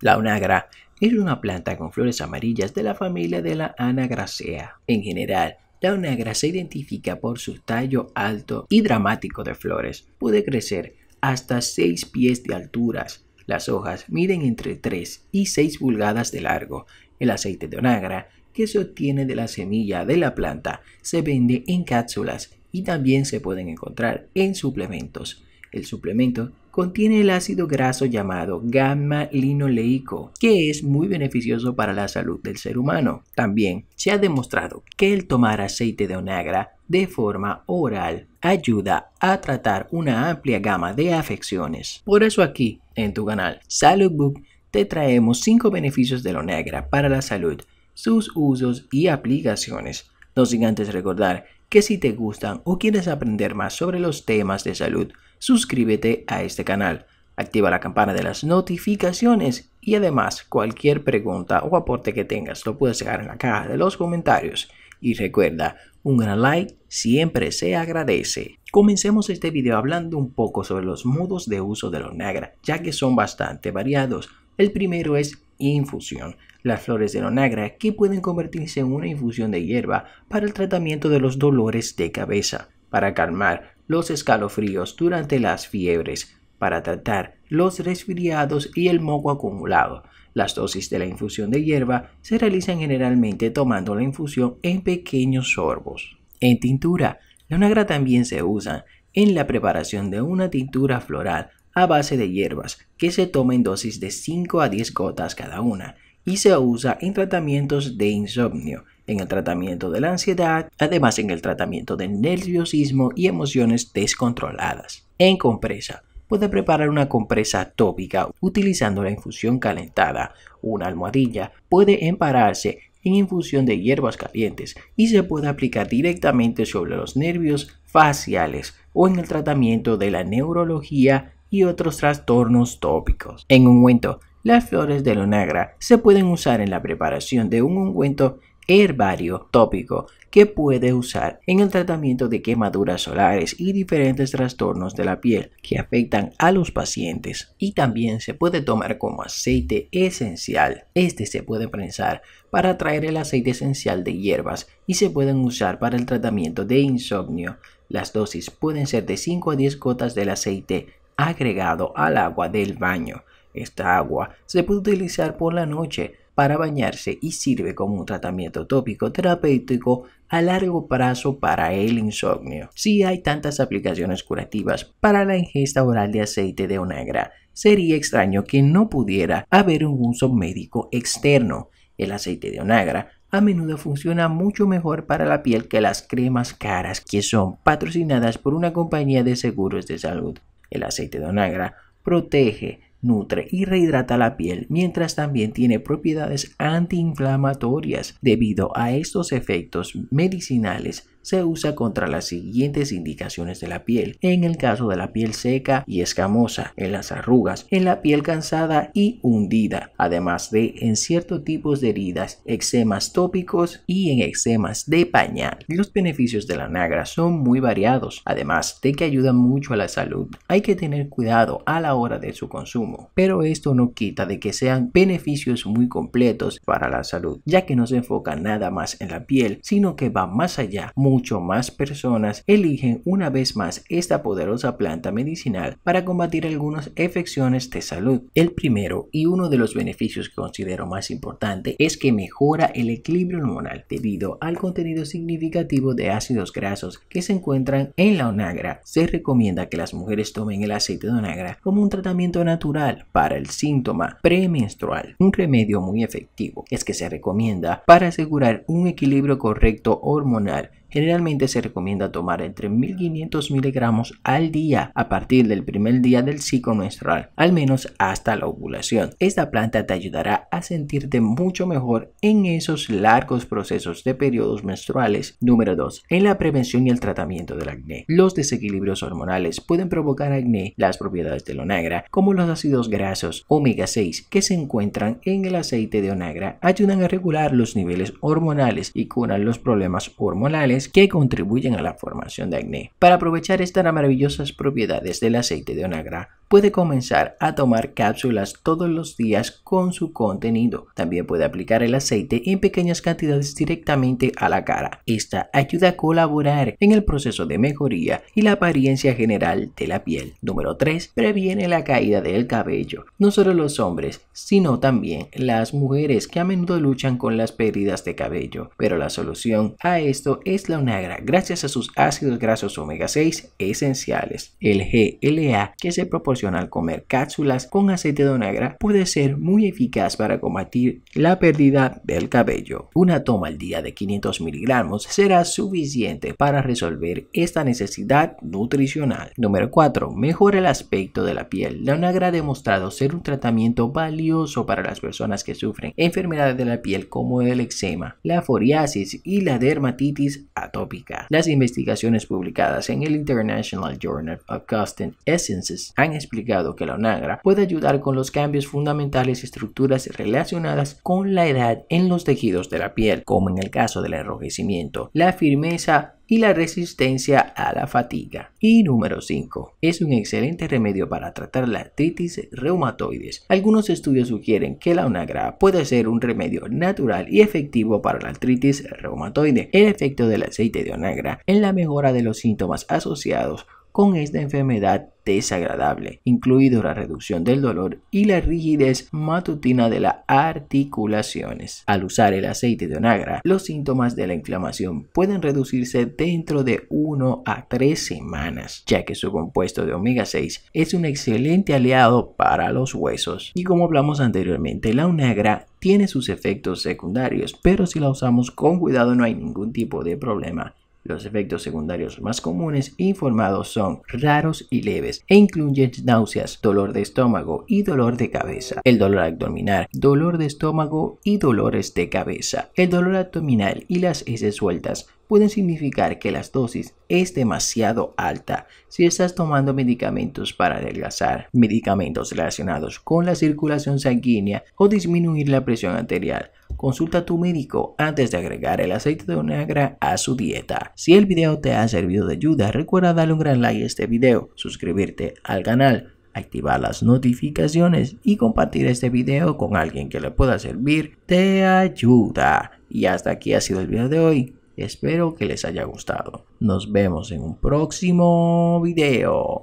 La onagra es una planta con flores amarillas de la familia de la anagracea. En general, la onagra se identifica por su tallo alto y dramático de flores. Puede crecer hasta 6 pies de alturas. Las hojas miden entre 3 y 6 pulgadas de largo. El aceite de onagra que se obtiene de la semilla de la planta se vende en cápsulas y también se pueden encontrar en suplementos. El suplemento contiene el ácido graso llamado gamma linoleico, que es muy beneficioso para la salud del ser humano. También se ha demostrado que el tomar aceite de onagra de forma oral ayuda a tratar una amplia gama de afecciones. Por eso aquí, en tu canal Salud Book, te traemos 5 beneficios de la onagra para la salud, sus usos y aplicaciones. No sin antes recordar que si te gustan o quieres aprender más sobre los temas de salud, suscríbete a este canal, activa la campana de las notificaciones y además cualquier pregunta o aporte que tengas lo puedes dejar en la caja de los comentarios. Y recuerda, un gran like siempre se agradece. Comencemos este video hablando un poco sobre los modos de uso de los negra, ya que son bastante variados. El primero es infusión. Las flores de onagra que pueden convertirse en una infusión de hierba para el tratamiento de los dolores de cabeza, para calmar los escalofríos durante las fiebres, para tratar los resfriados y el moco acumulado. Las dosis de la infusión de hierba se realizan generalmente tomando la infusión en pequeños sorbos. En tintura, la onagra también se usa en la preparación de una tintura floral a base de hierbas que se toma en dosis de 5 a 10 gotas cada una y se usa en tratamientos de insomnio, en el tratamiento de la ansiedad, además en el tratamiento de nerviosismo y emociones descontroladas. En compresa, puede preparar una compresa tópica utilizando la infusión calentada, una almohadilla, puede empararse en infusión de hierbas calientes y se puede aplicar directamente sobre los nervios faciales o en el tratamiento de la neurología y otros trastornos tópicos. En ungüento, las flores de lonagra. se pueden usar en la preparación de un ungüento herbario tópico que puede usar en el tratamiento de quemaduras solares y diferentes trastornos de la piel que afectan a los pacientes. Y también se puede tomar como aceite esencial. Este se puede prensar para traer el aceite esencial de hierbas y se pueden usar para el tratamiento de insomnio. Las dosis pueden ser de 5 a 10 gotas del aceite agregado al agua del baño. Esta agua se puede utilizar por la noche para bañarse y sirve como un tratamiento tópico terapéutico a largo plazo para el insomnio. Si hay tantas aplicaciones curativas para la ingesta oral de aceite de onagra, sería extraño que no pudiera haber un uso médico externo. El aceite de onagra a menudo funciona mucho mejor para la piel que las cremas caras que son patrocinadas por una compañía de seguros de salud. El aceite de onagra protege, nutre y rehidrata la piel, mientras también tiene propiedades antiinflamatorias. Debido a estos efectos medicinales, se usa contra las siguientes indicaciones de la piel, en el caso de la piel seca y escamosa, en las arrugas, en la piel cansada y hundida, además de en ciertos tipos de heridas, eczemas tópicos y en eczemas de pañal. Los beneficios de la nagra son muy variados, además de que ayudan mucho a la salud. Hay que tener cuidado a la hora de su consumo, pero esto no quita de que sean beneficios muy completos para la salud, ya que no se enfoca nada más en la piel, sino que va más allá, mucho más personas eligen una vez más esta poderosa planta medicinal para combatir algunas afecciones de salud. El primero y uno de los beneficios que considero más importante es que mejora el equilibrio hormonal debido al contenido significativo de ácidos grasos que se encuentran en la onagra. Se recomienda que las mujeres tomen el aceite de onagra como un tratamiento natural para el síntoma premenstrual. Un remedio muy efectivo es que se recomienda para asegurar un equilibrio correcto hormonal Generalmente se recomienda tomar entre 1500 miligramos al día a partir del primer día del ciclo menstrual, al menos hasta la ovulación. Esta planta te ayudará a sentirte mucho mejor en esos largos procesos de periodos menstruales. Número 2. En la prevención y el tratamiento del acné. Los desequilibrios hormonales pueden provocar acné. Las propiedades del onagra, como los ácidos grasos omega 6 que se encuentran en el aceite de onagra, ayudan a regular los niveles hormonales y curan los problemas hormonales que contribuyen a la formación de acné. Para aprovechar estas maravillosas propiedades del aceite de onagra, puede comenzar a tomar cápsulas todos los días con su contenido. También puede aplicar el aceite en pequeñas cantidades directamente a la cara. Esta ayuda a colaborar en el proceso de mejoría y la apariencia general de la piel. Número 3. Previene la caída del cabello. No solo los hombres, sino también las mujeres que a menudo luchan con las pérdidas de cabello. Pero la solución a esto es la onagra gracias a sus ácidos grasos omega 6 esenciales. El GLA que se proporciona al comer cápsulas con aceite de onagra, puede ser muy eficaz para combatir la pérdida del cabello. Una toma al día de 500 miligramos será suficiente para resolver esta necesidad nutricional. Número 4. Mejora el aspecto de la piel. La onagra ha demostrado ser un tratamiento valioso para las personas que sufren enfermedades de la piel como el eczema, la foriasis y la dermatitis atópica. Las investigaciones publicadas en el International Journal of Custom Essences han explicado que la onagra puede ayudar con los cambios fundamentales y estructuras relacionadas con la edad en los tejidos de la piel, como en el caso del enrojecimiento, la firmeza y la resistencia a la fatiga. Y número 5. Es un excelente remedio para tratar la artritis reumatoides. Algunos estudios sugieren que la onagra puede ser un remedio natural y efectivo para la artritis reumatoide. El efecto del aceite de onagra en la mejora de los síntomas asociados con esta enfermedad desagradable, incluido la reducción del dolor y la rigidez matutina de las articulaciones. Al usar el aceite de onagra, los síntomas de la inflamación pueden reducirse dentro de 1 a 3 semanas, ya que su compuesto de omega 6 es un excelente aliado para los huesos. Y como hablamos anteriormente, la onagra tiene sus efectos secundarios, pero si la usamos con cuidado no hay ningún tipo de problema los efectos secundarios más comunes e informados son raros y leves e incluyen náuseas, dolor de estómago y dolor de cabeza, el dolor abdominal, dolor de estómago y dolores de cabeza. El dolor abdominal y las heces sueltas pueden significar que la dosis es demasiado alta si estás tomando medicamentos para adelgazar, medicamentos relacionados con la circulación sanguínea o disminuir la presión arterial Consulta a tu médico antes de agregar el aceite de onagra a su dieta. Si el video te ha servido de ayuda, recuerda darle un gran like a este video, suscribirte al canal, activar las notificaciones y compartir este video con alguien que le pueda servir te ayuda. Y hasta aquí ha sido el video de hoy. Espero que les haya gustado. Nos vemos en un próximo video.